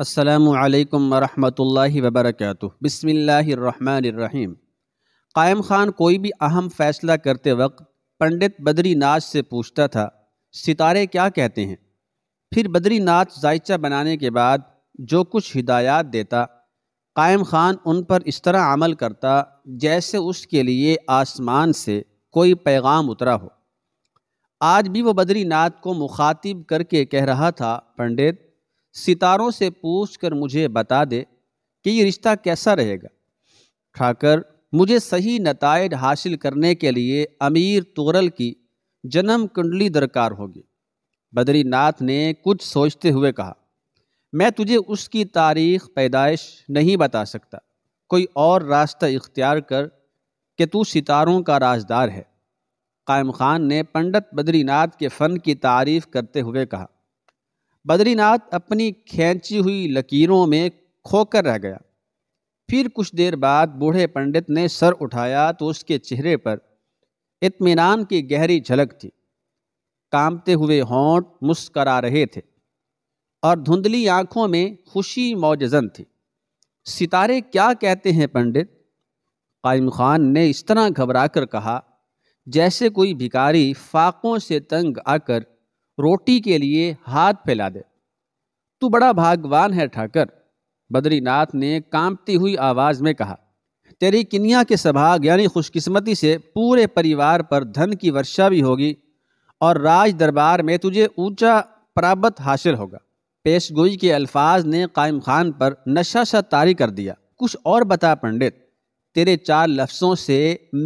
असलकम वरहल वबरक बसमीम कायम ख़ान कोई भी अहम फ़ैसला करते वक्त पंडित बद्रीनाथ से पूछता था सितारे क्या कहते हैं फिर बद्रीनाथ जायचा बनाने के बाद जो कुछ हिदायत देता कायम ख़ान उन पर इस तरह अमल करता जैसे उसके लिए आसमान से कोई पैगाम उतरा हो आज भी वो बद्रीनाथ को मुखातिब करके कह रहा था पंडित सितारों से पूछ कर मुझे बता दे कि ये रिश्ता कैसा रहेगा ठाकर मुझे सही नतज हासिल करने के लिए अमीर तोरल की जन्म कुंडली दरकार होगी बद्रीनाथ ने कुछ सोचते हुए कहा मैं तुझे उसकी तारीख पैदाइश नहीं बता सकता कोई और रास्ता इख्तियार कर कि तू सितारों का राजदार है कायम खान ने पंडित बद्रीनाथ के फ़न की तारीफ करते हुए कहा बद्रीनाथ अपनी खींची हुई लकीरों में खोकर रह गया फिर कुछ देर बाद बूढ़े पंडित ने सर उठाया तो उसके चेहरे पर इत्मीनान की गहरी झलक थी कांपते हुए होंठ मुस्करा रहे थे और धुंधली आंखों में खुशी मौजन थी सितारे क्या कहते हैं पंडित कायम खान ने इस तरह घबरा कर कहा जैसे कोई भिकारी फाकों से तंग आकर रोटी के लिए हाथ फैला दे तू बड़ा भागवान है ठाकर बद्रीनाथ ने कांपती हुई आवाज में कहा तेरी किनिया के सभाग यानी खुशकिस्मती से पूरे परिवार पर धन की वर्षा भी होगी और राज दरबार में तुझे ऊंचा प्राप्त हासिल होगा पेशगोई के अल्फाज ने कायम खान पर नशा सा तारी कर दिया कुछ और बता पंडित तेरे चार लफ्ज़ों से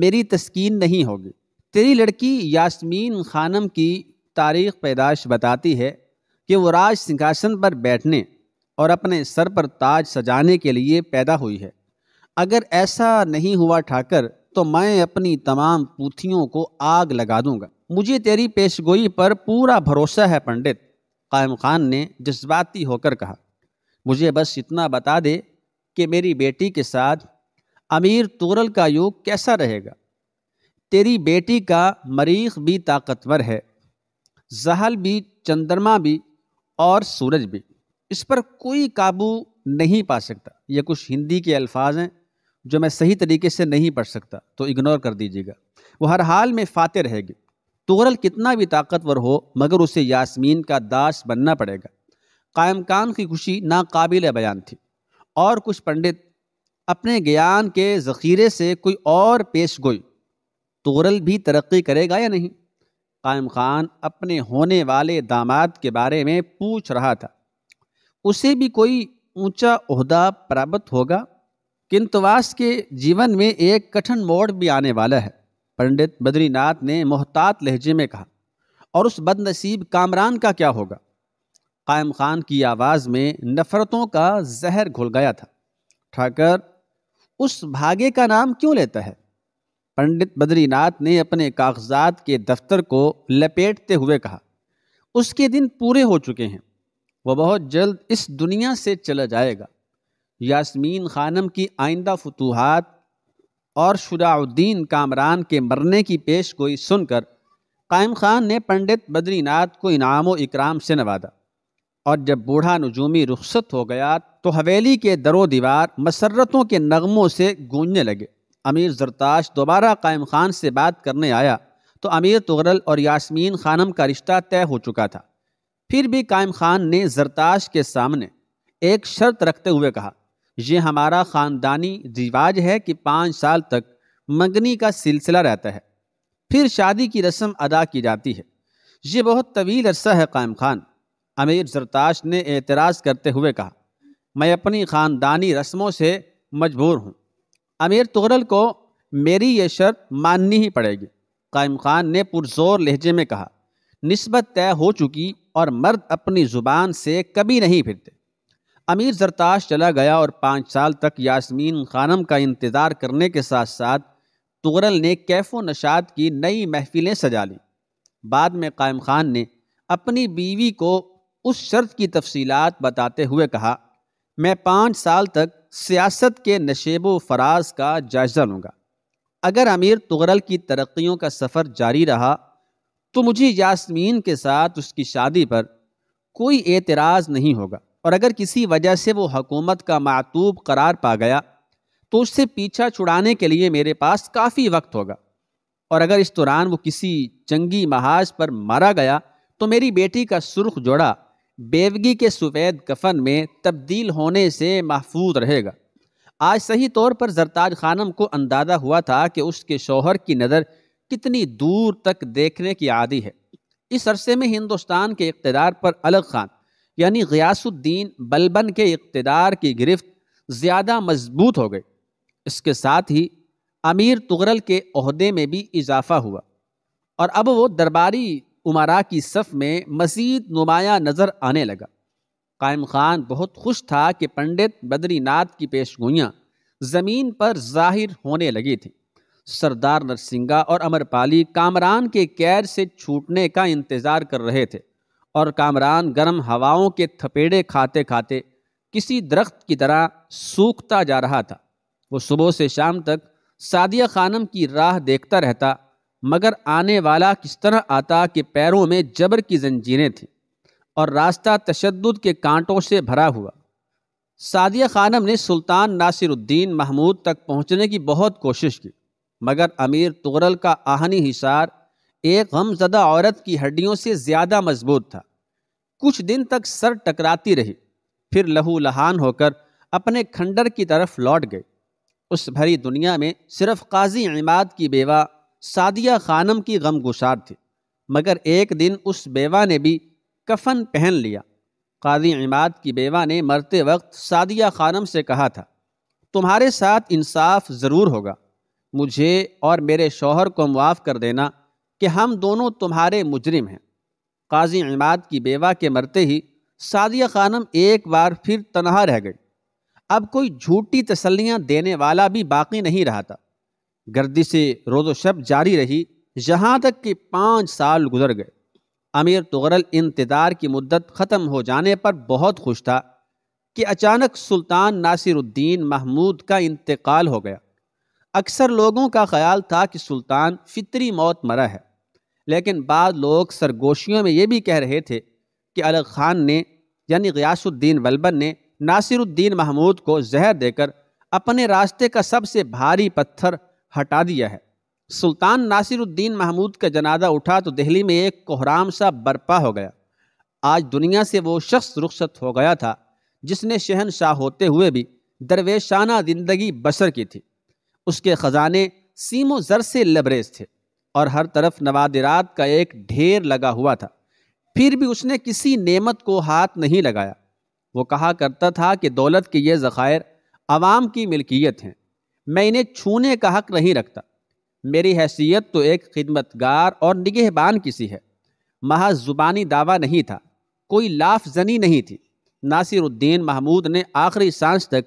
मेरी तस्कीन नहीं होगी तेरी लड़की यास्मीन खानम की तारीख पैदाइश बताती है कि वो राज सिंहासन पर बैठने और अपने सर पर ताज सजाने के लिए पैदा हुई है अगर ऐसा नहीं हुआ ठाकर तो मैं अपनी तमाम पूथियों को आग लगा दूंगा मुझे तेरी पेशगोई पर पूरा भरोसा है पंडित कायम खान ने जज्बाती होकर कहा मुझे बस इतना बता दे कि मेरी बेटी के साथ अमीर तोरल का योग कैसा रहेगा तेरी बेटी का मरीख भी ताकतवर है जहल भी चंद्रमा भी और सूरज भी इस पर कोई काबू नहीं पा सकता ये कुछ हिंदी के अल्फाज हैं जो मैं सही तरीके से नहीं पढ़ सकता तो इग्नोर कर दीजिएगा वो हर हाल में फाते रहेगी तोरल कितना भी ताकतवर हो मगर उसे यास्मीन का दास बनना पड़ेगा कायम काम की खुशी नाकाबिल बयान थी और कुछ पंडित अपने ज्ञान के ज़ख़ीरे से कोई और पेश गोई तोरल भी तरक्की करेगा या नहीं कायम खान अपने होने वाले दामाद के बारे में पूछ रहा था उसे भी कोई ऊंचा अहदा प्राप्त होगा किंतवास के जीवन में एक कठिन मोड़ भी आने वाला है पंडित बद्रीनाथ ने मोहतात लहजे में कहा और उस बदनसीब कामरान का क्या होगा कायम खान की आवाज़ में नफ़रतों का जहर घुल गया था ठाकर उस भागे का नाम क्यों लेता है पंडित बद्रीनाथ ने अपने कागजात के दफ्तर को लपेटते हुए कहा उसके दिन पूरे हो चुके हैं वह बहुत जल्द इस दुनिया से चला जाएगा यास्मीन खानम की आइंदा फतूहत और शुराउद्दीन कामरान के मरने की पेश गोई सुनकर कायम खान ने पंडित बद्रीनाथ को इनाम व इकराम से नवादा और जब बूढ़ा नजूमी रुखसत हो गया तो हवेली के दरो दीवार मसरतों के नगमों से गूंजने लगे अमीर जरताश दोबारा कायम खान से बात करने आया तो अमीर तुगरल और यास्मीन खानम का रिश्ता तय हो चुका था फिर भी कायम खान ने जरताश के सामने एक शर्त रखते हुए कहा यह हमारा ख़ानदानी रिवाज है कि पाँच साल तक मंगनी का सिलसिला रहता है फिर शादी की रस्म अदा की जाती है ये बहुत तवील अरसा है कायम खान अमीर जरताश ने एतराज़ करते हुए कहा मैं अपनी ख़ानदानी रस्मों से मजबूर हूँ अमीर तुगरल को मेरी ये शर्त माननी ही पड़ेगी कायम खान ने पुरजोर लहजे में कहा नस्बत तय हो चुकी और मर्द अपनी ज़ुबान से कभी नहीं फिरते अमीर जरताश चला गया और पाँच साल तक यासमीन खानम का इंतज़ार करने के साथ साथ तुगरल ने कैफो नशात की नई महफिलें सजा लीं बाद में कायम खान ने अपनी बीवी को उस शर्त की तफसीलात बताते हुए कहा मैं पाँच साल तक सियासत के नशेब फराज का जायज़ा लूँगा अगर अमीर तुगरल की तरक्कियों का सफ़र जारी रहा तो मुझे यास्मीन के साथ उसकी शादी पर कोई एतराज़ नहीं होगा और अगर किसी वजह से वो हकूमत का मातूब करार पा गया तो उससे पीछा छुड़ाने के लिए मेरे पास काफ़ी वक्त होगा और अगर इस दौरान वो किसी जंगी महाज पर मारा गया तो मेरी बेटी का सुर्ख जोड़ा बेवगी के सफ़ेद कफन में तब्दील होने से महफूज रहेगा आज सही तौर पर जरताज खानम को अंदाज़ा हुआ था कि उसके शौहर की नज़र कितनी दूर तक देखने की आदि है इस अरसे में हिंदुस्तान के इकतदार पर अलग खान यानी गयासुद्दीन बलबन के इकतदार की गिरफ्त ज़्यादा मजबूत हो गई इसके साथ ही अमीर तुगरल के अहदे में भी इजाफा हुआ और अब वो दरबारी उमरा की सफ़ में मज़ीद नुमाया नज़र आने लगा कायम खान बहुत खुश था कि पंडित बद्रीनाथ की पेशगोइयाँ ज़मीन पर जाहिर होने लगी थीं सरदार नरसिंगा और अमरपाली कामरान के कैर से छूटने का इंतज़ार कर रहे थे और कामरान गर्म हवाओं के थपेड़े खाते खाते किसी दरख्त की तरह सूखता जा रहा था वो सुबह से शाम तक सादिया खानम की राह देखता रहता मगर आने वाला किस तरह आता कि पैरों में जबर की जंजीरें थीं और रास्ता तशद के कांटों से भरा हुआ सादिया खानम ने सुल्तान नासिरुद्दीन महमूद तक पहुंचने की बहुत कोशिश की मगर अमीर तुगरल का आहनी हिसार एक गमजदा औरत की हड्डियों से ज़्यादा मजबूत था कुछ दिन तक सर टकराती रही फिर लहू लहान होकर अपने खंडर की तरफ लौट गई उस भरी दुनिया में सिर्फ काजी इमाद की बेवा सादिया खानम की गमगुसार थी मगर एक दिन उस बेवा ने भी कफन पहन लिया काजी इमाद की बेवा ने मरते वक्त सादिया खानम से कहा था तुम्हारे साथ इंसाफ ज़रूर होगा मुझे और मेरे शोहर को मुआफ़ कर देना कि हम दोनों तुम्हारे मुजरिम हैं काजी इमाद की बेवा के मरते ही सादिया खानम एक बार फिर तनहा रह गई अब कोई झूठी तसलियाँ देने वाला भी बाकी नहीं रहा था गर्दी से रोज़ो शब जारी रही यहाँ तक कि पाँच साल गुजर गए अमीर तुगरल इंतदार की मुद्दत ख़त्म हो जाने पर बहुत खुश था कि अचानक सुल्तान नासिरुद्दीन महमूद का इंतकाल हो गया अक्सर लोगों का ख्याल था कि सुल्तान फितरी मौत मरा है लेकिन बाद लोग सरगोशियों में ये भी कह रहे थे कि अलग खान ने यानी गयासुद्दीन वलबन ने नासिरुद्दीन महमूद को जहर देकर अपने रास्ते का सबसे भारी पत्थर हटा दिया है सुल्तान नासिरुद्दीन महमूद का जनाजा उठा तो दिल्ली में एक कोहराम सा बर्पा हो गया आज दुनिया से वो शख्स रुखसत हो गया था जिसने शहनशाह होते हुए भी दरवेशाना ज़िंदगी बसर की थी उसके ख़जाने सीमो ज़र से लबरेज थे और हर तरफ नवादिरात का एक ढेर लगा हुआ था फिर भी उसने किसी नेमत को हाथ नहीं लगाया वो कहा करता था कि दौलत के ये ज़ख़ायर आवाम की मिल्कियत हैं मैं इन्हें छूने का हक नहीं रखता मेरी हैसियत तो एक खिदमतगार और निगहबान किसी है महज ज़ुबानी दावा नहीं था कोई लाफ जनी नहीं थी नासिरुद्दीन महमूद ने आखिरी सांस तक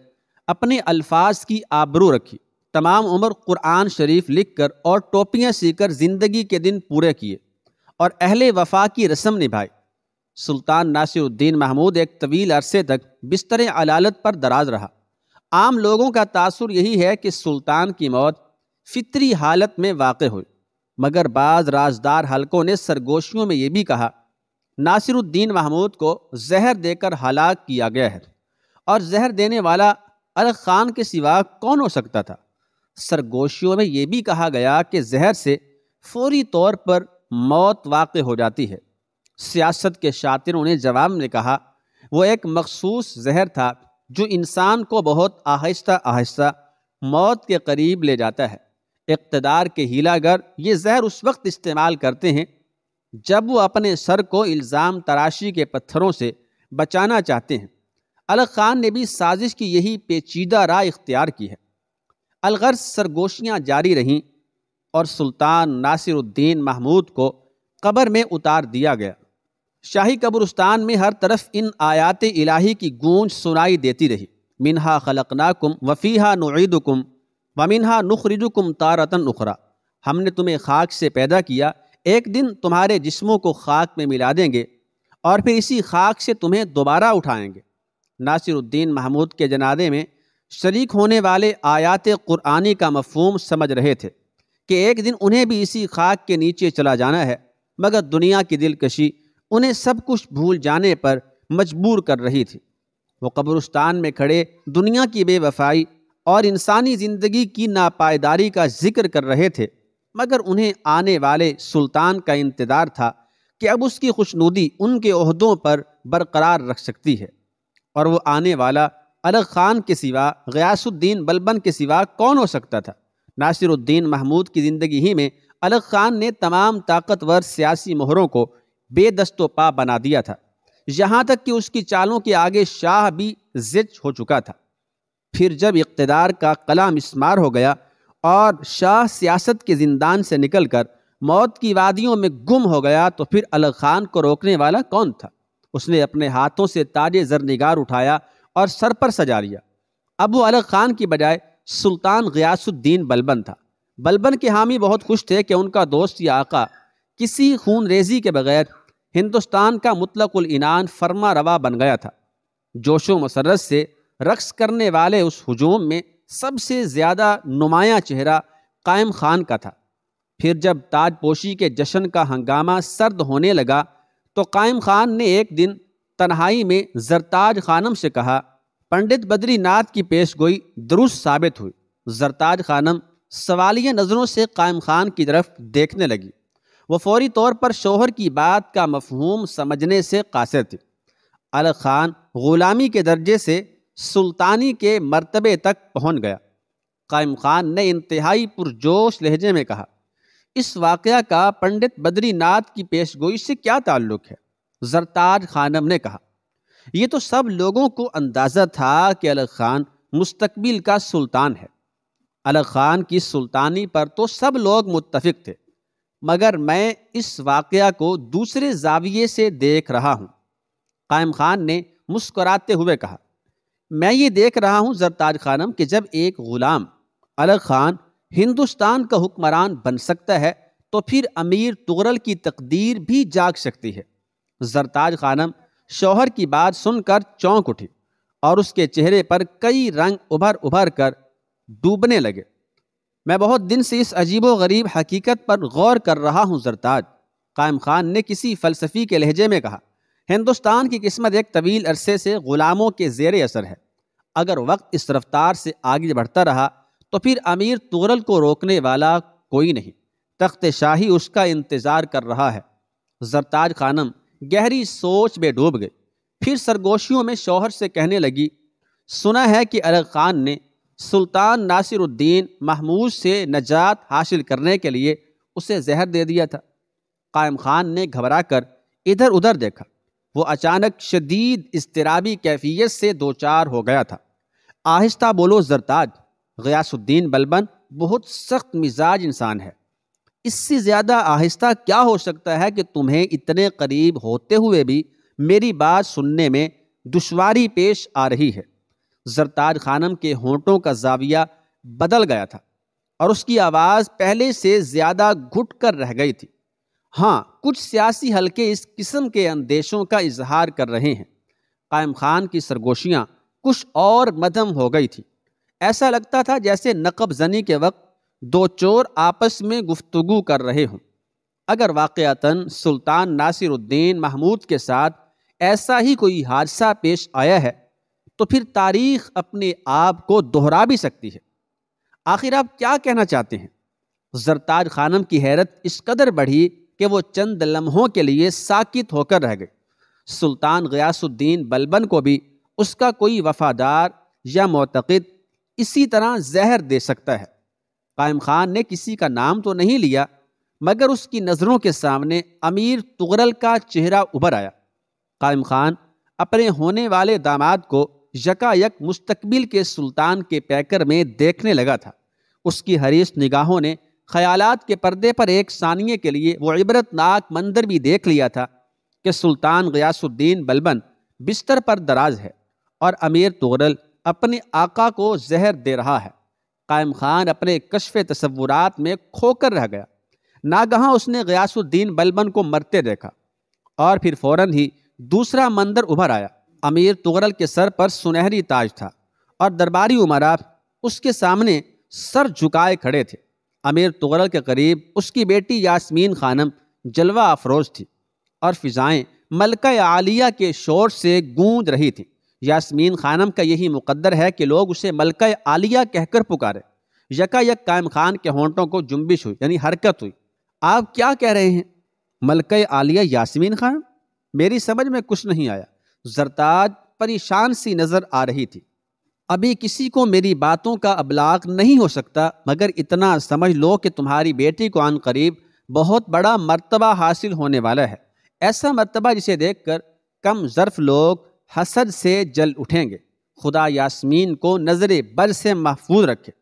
अपने अल्फाज की आबरू रखी तमाम उम्र कुरान शरीफ लिख कर और टोपियाँ सीकर ज़िंदगी के दिन पूरे किए और अहले वफा की रस्म निभाई सुल्तान नासिरुद्दीन महमूद एक तवील अरसे तक बिस्तर अलालत पर दराज रहा आम लोगों का तासुर यही है कि सुल्तान की मौत फितरी हालत में वाक़ हुई मगर बाज़ राजदार हलकों ने सरगोशियों में ये भी कहा नासिरुद्दीन महमूद को जहर देकर हलाक किया गया है और जहर देने वाला अलग खान के सिवा कौन हो सकता था सरगोशियों में यह भी कहा गया कि जहर से फौरी तौर पर मौत वाक़ हो जाती है सियासत के शातिरों ने जवाब में कहा वो एक मखसूस जहर था जो इंसान को बहुत आहिस्ता आहिस्ता मौत के करीब ले जाता है इकतदार के हीलागर ये जहर उस वक्त इस्तेमाल करते हैं जब वो अपने सर को इल्ज़ाम तराशी के पत्थरों से बचाना चाहते हैं अलग खान ने भी साजिश की यही पेचीदा राय इख्तियार की है अलगर सरगोशियाँ जारी रहीं और सुल्तान नासिरुद्दीन महमूद को कब्र में उतार दिया गया शाही कब्रस्तान में हर तरफ इन आयात इलाही की गूंज सुनाई देती रही मिनहा खलकनाकुम वफ़ीहा नुईदुकुम व मिनहा नुखरिजुकुम तारतन उखरा हमने तुम्हें खाक से पैदा किया एक दिन तुम्हारे जिस्मों को खाक में मिला देंगे और फिर इसी खाक से तुम्हें दोबारा उठाएंगे नासिरुद्दीन महमूद के जनादे में शरीक होने वाले आयात क़ुरानी का मफहम समझ रहे थे कि एक दिन उन्हें भी इसी खाक के नीचे चला जाना है मगर दुनिया की दिलकशी उन्हें सब कुछ भूल जाने पर मजबूर कर रही थी वो कब्रस्तान में खड़े दुनिया की बेवफाई और इंसानी ज़िंदगी की नापायदारी का जिक्र कर रहे थे मगर उन्हें आने वाले सुल्तान का इंतज़ार था कि अब उसकी खुशनुदी उनके अहदों पर बरकरार रख सकती है और वो आने वाला अलग खान के सिवा गयासुद्दीन बलबन के सिवा कौन हो सकता था नासिरुद्दीन महमूद की ज़िंदगी ही में अलग खान ने तमाम ताकतवर सियासी मोहरों को बेदस्तोपा बना दिया था यहाँ तक कि उसकी चालों के आगे शाह भी जिच हो चुका था फिर जब इकतदार का कलाम इसमार हो गया और शाह सियासत के जिंदान से निकलकर मौत की वादियों में गुम हो गया तो फिर अलग खान को रोकने वाला कौन था उसने अपने हाथों से जर जरनिगार उठाया और सर पर सजा लिया अब वो अलग खान की बजाय सुल्तान गयासुद्दीन बलबन था बलबन के हामी बहुत खुश थे कि उनका दोस्त या आका किसी खून रेजी के बगैर हिंदुस्तान का मुतलकुल इनान फर्मा रवा बन गया था जोशो मसरत से रक्स करने वाले उस हजूम में सबसे ज़्यादा नुमाया चेहरा कायम खान का था फिर जब ताजपोशी के जश्न का हंगामा सर्द होने लगा तो कायम खान ने एक दिन तन्हाई में जरताज खानम से कहा पंडित बद्रीनाथ की पेश गोई दुरुस्त साबित हुई जरताज खानम सवालिया नज़रों से कायम खान की तरफ देखने लगी वो फौरी तौर पर शोहर की बात का मफहूम समझने से कासर थी अल ख़ान ग़ुलामी के दर्जे से सुल्तानी के मरतबे तक पहुंच गया कायम ख़ान ने इंतहाई पुरजोश लहजे में कहा इस वाक़ का पंडित बद्रीनाथ की पेश गोई से क्या ताल्लुक़ है जरताज खानम ने कहा यह तो सब लोगों को अंदाज़ा था कि अलग ख़ान मुस्तबिल का सुल्तान है अलग ख़ान की सुल्तानी पर तो सब लोग मुतफिक थे मगर मैं इस वाक़ को दूसरे जाविये से देख रहा हूँ कायम खान ने मुस्कराते हुए कहा मैं ये देख रहा हूँ जरताज खानम कि जब एक ग़ुलाम अलग खान हिंदुस्तान का हुक्मरान बन सकता है तो फिर अमीर तुगरल की तकदीर भी जाग सकती है जरताज खानम शौहर की बात सुनकर चौंक उठी और उसके चेहरे पर कई रंग उभर उभर कर डूबने लगे मैं बहुत दिन से इस अजीब व गरीब हकीकत पर गौर कर रहा हूँ जरताज कायम खान ने किसी फ़लसफ़ी के लहजे में कहा हिंदुस्तान की किस्मत एक तवील अरसे से ग़ुलामों के जेर असर है अगर वक्त इस रफ्तार से आगे बढ़ता रहा तो फिर अमीर तुगरल को रोकने वाला कोई नहीं तख्त शाही उसका इंतज़ार कर रहा है जरताज खानम गहरी सोच में डूब गई फिर सरगोशियों में शौहर से कहने लगी सुना है कि अलग खान ने सुल्तान नासिरुद्दीन महमूद से नजात हासिल करने के लिए उसे जहर दे दिया था कायम खान ने घबरा कर इधर उधर देखा वो अचानक शदीद इसतराबी कैफियत से दो चार हो गया था आहिस्ता बोलो जरताज गयासुद्दीन बलबन बहुत सख्त मिजाज इंसान है इससे ज़्यादा आहिस्ता क्या हो सकता है कि तुम्हें इतने करीब होते हुए भी मेरी बात सुनने में दुश्वारी पेश आ रही है जरताज खानम के होंठों का जाविया बदल गया था और उसकी आवाज़ पहले से ज़्यादा घुट कर रह गई थी हाँ कुछ सियासी हलके इस किस्म के अंदेशों का इजहार कर रहे हैं कायम खान की सरगोशियाँ कुछ और मदम हो गई थी ऐसा लगता था जैसे नकब जनी के वक्त दो चोर आपस में गुफ्तगु कर रहे हों अगर वाक़ता सुल्तान नासिरुद्दीन महमूद के साथ ऐसा ही कोई हादसा पेश आया है तो फिर तारीख अपने आप को दोहरा भी सकती है आखिर आप क्या कहना चाहते हैं जरताज खानम की हैरत इस कदर बढ़ी कि वो चंद लम्हों के लिए साकित होकर रह गए सुल्तान गयासुद्दीन बलबन को भी उसका कोई वफादार या मोतद इसी तरह जहर दे सकता है कायम खान ने किसी का नाम तो नहीं लिया मगर उसकी नज़रों के सामने अमीर तुगरल का चेहरा उभर आया कायम खान अपने होने वाले दामाद को यकायक मुस्तकबिल के सुल्तान के पैकर में देखने लगा था उसकी हरीस निगाहों ने ख्यालात के पर्दे पर एक सानिए के लिए वो इबरतनाक मंदिर भी देख लिया था कि सुल्तान गयासुद्दीन बलबन बिस्तर पर दराज है और अमीर तोरल अपने आका को जहर दे रहा है कायम खान अपने कशफ तस्वुरात में खोकर रह गया नागहाँ उसने गयासुद्दीन बलबन को मरते देखा और फिर फ़ौर ही दूसरा मंदिर उभर आया अमीर तुगरल के सर पर सुनहरी ताज था और दरबारी उमरा उसके सामने सर झुकाए खड़े थे अमीर तुगरल के करीब उसकी बेटी यास्मीन खानम जलवा अफरोज थी और फिजाएं मलका आलिया के शोर से गूंज रही थीं यास्मीन खानम का यही मुकद्दर है कि लोग उसे मलका आलिया कहकर पुकारें यकायक कायम खान के होंटों को जुम्बिश हुई यानी हरकत हुई आप क्या कह रहे हैं मलका आलिया यास्मीन खान मेरी समझ में कुछ नहीं आया जरताज परेशान सी नज़र आ रही थी अभी किसी को मेरी बातों का अबलाग नहीं हो सकता मगर इतना समझ लो कि तुम्हारी बेटी को आन करीब बहुत बड़ा मर्तबा हासिल होने वाला है ऐसा मर्तबा जिसे देख कर कम ज़र्फ लोग हसद से जल उठेंगे खुदा यास्मीन को नज़र बल से महफूज रखे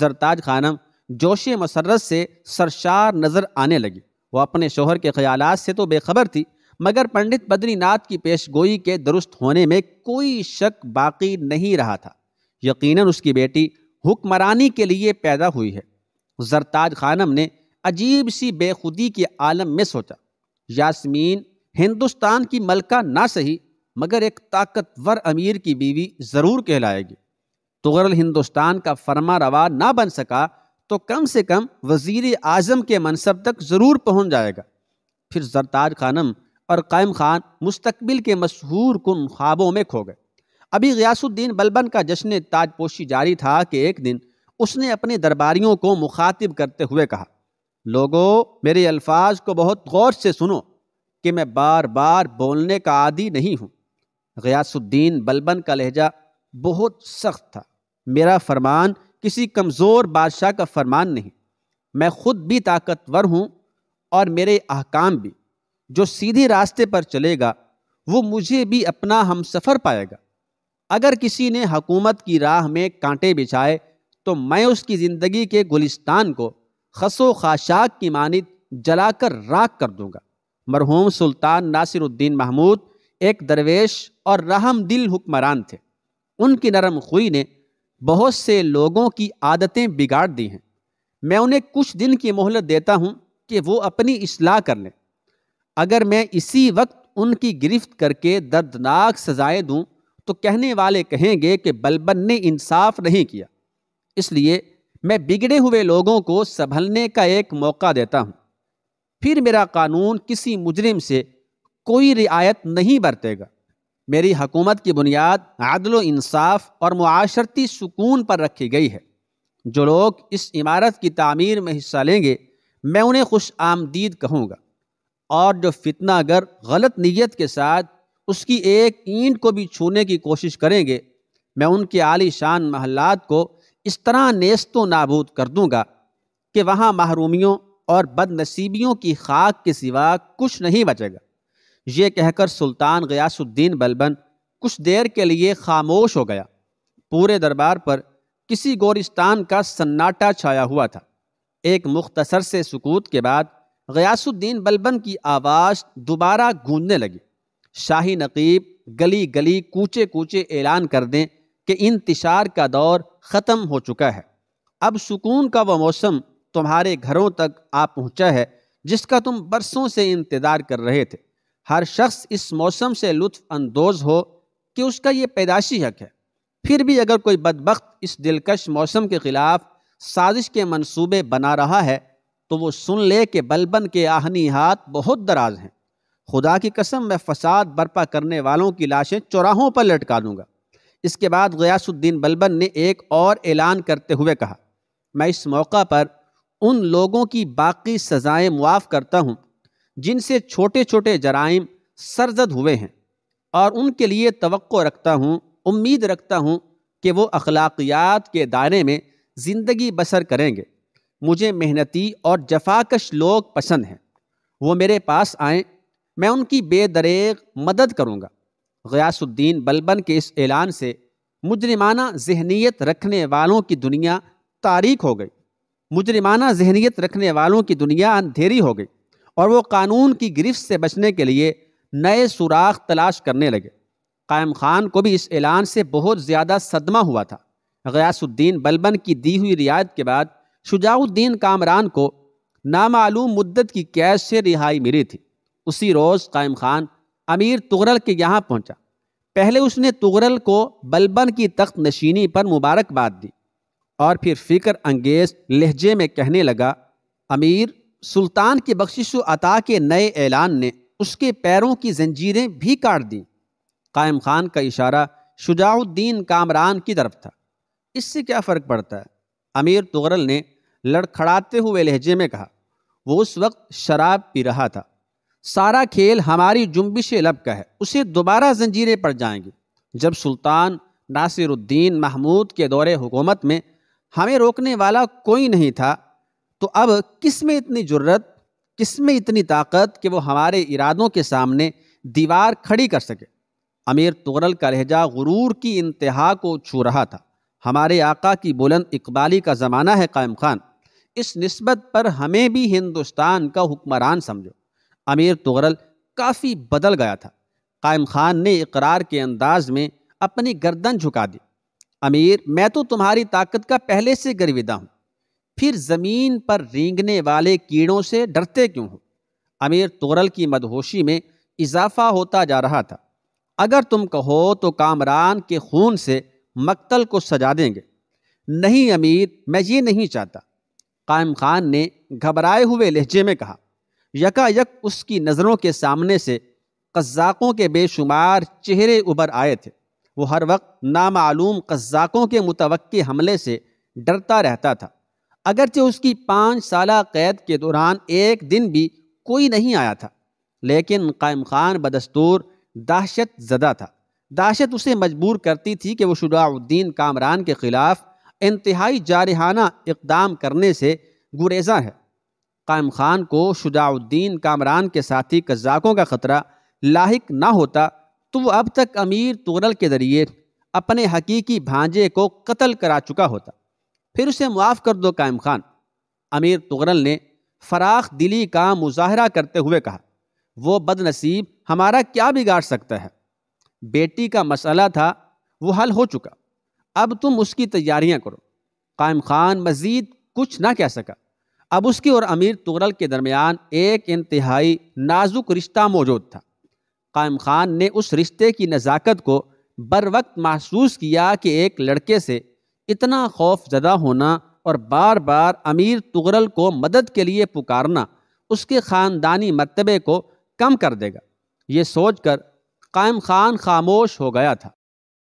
जरताज खानम जोश मसरत से सरशार नज़र आने लगी वह अपने शोहर के ख्याल से तो बेखबर थी मगर पंडित बद्रीनाथ की पेशगोई के दुरुस्त होने में कोई शक बाकी नहीं रहा था यकीनन उसकी बेटी हुक्मरानी के लिए पैदा हुई है जरताज खानम ने अजीब सी बेखुदी के आलम में सोचा यास्मीन हिंदुस्तान की मलका ना सही मगर एक ताकतवर अमीर की बीवी ज़रूर कहलाएगी तुगरल हिंदुस्तान का फर्मा रवा ना बन सका तो कम से कम वजीर अजम के मनसब तक ज़रूर पहुँच जाएगा फिर जरताज खानम और कायम खान मुस्तबिल के मशहूर कन ख्वाबों में खो गए अभी गयासुद्दीन बलबन का जश्न ताजपोशी जारी था कि एक दिन उसने अपने दरबारियों को मुखातिब करते हुए कहा लोगों मेरे अल्फाज को बहुत गौर से सुनो कि मैं बार बार बोलने का आदि नहीं हूँ गयासुद्दीन बलबन का लहजा बहुत सख्त था मेरा फरमान किसी कमज़ोर बादशाह का फरमान नहीं मैं ख़ुद भी ताकतवर हूँ और मेरे अहकाम भी जो सीधे रास्ते पर चलेगा वो मुझे भी अपना हम सफ़र पाएगा अगर किसी ने हकूमत की राह में कांटे बिछाए तो मैं उसकी ज़िंदगी के गुलिस्तान को खसो खाशाक की मानद जलाकर राख कर दूंगा मरहूम सुल्तान नासिरुद्दीन महमूद एक दरवेश और रहम दिल हुक्मरान थे उनकी नरम खुई ने बहुत से लोगों की आदतें बिगाड़ दी हैं मैं उन्हें कुछ दिन की मोहलत देता हूँ कि वो अपनी असलाह कर लें अगर मैं इसी वक्त उनकी गिरफ्त करके दर्दनाक सजाएं दूं तो कहने वाले कहेंगे कि बलबन ने इंसाफ नहीं किया इसलिए मैं बिगड़े हुए लोगों को संभलने का एक मौका देता हूं फिर मेरा कानून किसी मुजरिम से कोई रियायत नहीं बरतेगा मेरी हकूमत की बुनियाद आदल इंसाफ और माशरती सुकून पर रखी गई है जो लोग इस इमारत की तामीर में हिस्सा लेंगे मैं उन्हें खुश आमदीद कहूँगा और जो फितना अगर गलत नीयत के साथ उसकी एक ईंट को भी छूने की कोशिश करेंगे मैं उनके आली शान महल्लात को इस तरह नेस्तो नाबूद कर दूंगा कि वहाँ महरूमियों और बदनसीबियों की खाक के सिवा कुछ नहीं बचेगा ये कहकर सुल्तान गयासुद्दीन बलबन कुछ देर के लिए खामोश हो गया पूरे दरबार पर किसी गोरिस्तान का सन्नाटा छाया हुआ था एक मुख्तसर से सुकूत के बाद गयासुद्दीन बलबन की आवाज़ दोबारा गूंजने लगी शाही नकीब गली गली कूचे कूचे ऐलान कर दें कि इंतशार का दौर ख़त्म हो चुका है अब सुकून का वह मौसम तुम्हारे घरों तक आ पहुंचा है जिसका तुम बरसों से इंतज़ार कर रहे थे हर शख्स इस मौसम से लुफानंदोज़ हो कि उसका ये पैदाशी हक है फिर भी अगर कोई बदबक इस दिलकश मौसम के ख़िलाफ़ साजिश के मंसूबे बना रहा है तो वो सुन ले कि बलबन के आहनी हाथ बहुत दराज हैं खुदा की कसम मैं फसाद बर्पा करने वालों की लाशें चौराहों पर लटका दूंगा इसके बाद गयासुद्दीन बलबन ने एक और ऐलान करते हुए कहा मैं इस मौका पर उन लोगों की बाकी सज़ाएं मुआफ़ करता हूँ जिनसे छोटे छोटे जराइम सरजद हुए हैं और उनके लिए तो रखता हूँ उम्मीद रखता हूँ कि वो अखलाकियात के दायरे में ज़िंदगी बसर करेंगे मुझे मेहनती और जफाकश लोग पसंद हैं वो मेरे पास आए मैं उनकी बेदरेग मदद करूँगा गयासुद्दीन बलबन के इस ऐलान से मुजरमाना जहनीत रखने वालों की दुनिया तारीख हो गई मुजरमाना जहनीत रखने वालों की दुनिया अंधेरी हो गई और वो कानून की गिरफ्त से बचने के लिए नए सुराख तलाश करने लगे कायम खान को भी इस ऐलान से बहुत ज़्यादा सदमा हुआ था गयासुद्दीन बलबन की दी हुई रियायत के बाद शुजाउद्दीन कामरान को नामालूम मुद्दत की कैद से रिहाई मिली थी उसी रोज़ कायम खान अमीर तुगरल के यहाँ पहुँचा पहले उसने तुगरल को बलबन की तख्त नशीनी पर मुबारकबाद दी और फिर फिक्र अंगेज लहजे में कहने लगा अमीर सुल्तान की बख्शिश अता के नए ऐलान ने उसके पैरों की जंजीरें भी काट दी कायम खान का इशारा शुजाउद्दीन कामरान की तरफ था इससे क्या फ़र्क पड़ता है अमीर तुगरल ने लड़खड़ाते हुए लहजे में कहा वो उस वक्त शराब पी रहा था सारा खेल हमारी जुम्बिश लब का है उसे दोबारा जंजीरें पड़ जाएंगी जब सुल्तान नासिरुद्दीन महमूद के दौरे हुकूमत में हमें रोकने वाला कोई नहीं था तो अब किस में इतनी जरूरत किस में इतनी ताकत कि वो हमारे इरादों के सामने दीवार खड़ी कर सके अमीर तुगरल का लहजा गुरूर की इंतहा को छू रहा था हमारे आका की बुलंद इकबाली का ज़माना है कायम खान इस नस्बत पर हमें भी हिंदुस्तान का हुक्मरान समझो अमीर तुगरल काफ़ी बदल गया था कायम खान ने इकरार के अंदाज में अपनी गर्दन झुका दी अमीर मैं तो तुम्हारी ताकत का पहले से गर्विदा हूँ फिर ज़मीन पर रेंगने वाले कीड़ों से डरते क्यों हो अमीर तुगरल की मदहोशी में इजाफा होता जा रहा था अगर तुम कहो तो कामरान के खून से मक्तल को सजा देंगे नहीं अमीर मैं ये नहीं चाहता कायम खान ने घबराए हुए लहजे में कहा यकायक उसकी नज़रों के सामने से कज़ाकों के बेशुमार चेहरे उभर आए थे वो हर वक्त नामालूम कज़ाकों के मुतव हमले से डरता रहता था अगरचे उसकी पाँच साल कैद के दौरान एक दिन भी कोई नहीं आया था लेकिन कायम खान बदस्तूर दहशत जदा था दाशत उसे मजबूर करती थी कि वो शुजाउद्दीन कामरान के ख़िलाफ़ इंतहाई जारहाना इकदाम करने से गुरेजा है कायम खान को शुजाउद्दीन कामरान के साथी कज़ाकों का ख़तरा लाक ना होता तो वह अब तक अमीर तुगरल के ज़रिए अपने हकीकी भांजे को कत्ल करा चुका होता फिर उसे मुआफ़ कर दो कायम खान अमीर तुगरल ने फराख दिली का मुजाहरा करते हुए कहा वो बदनसीब हमारा क्या बिगाड़ सकता है बेटी का मसला था वो हल हो चुका अब तुम उसकी तैयारियां करो कायम खान मज़ीद कुछ ना कह सका अब उसकी और अमीर तुगरल के दरमियान एक इंतहाई नाजुक रिश्ता मौजूद था कायम खान ने उस रिश्ते की नज़ाकत को बर वक्त महसूस किया कि एक लड़के से इतना खौफ ज़दा होना और बार बार अमीर तुगरल को मदद के लिए पुकारना उसके ख़ानदानी मरतबे को कम कर देगा ये सोच कर कायम खान खामोश हो गया था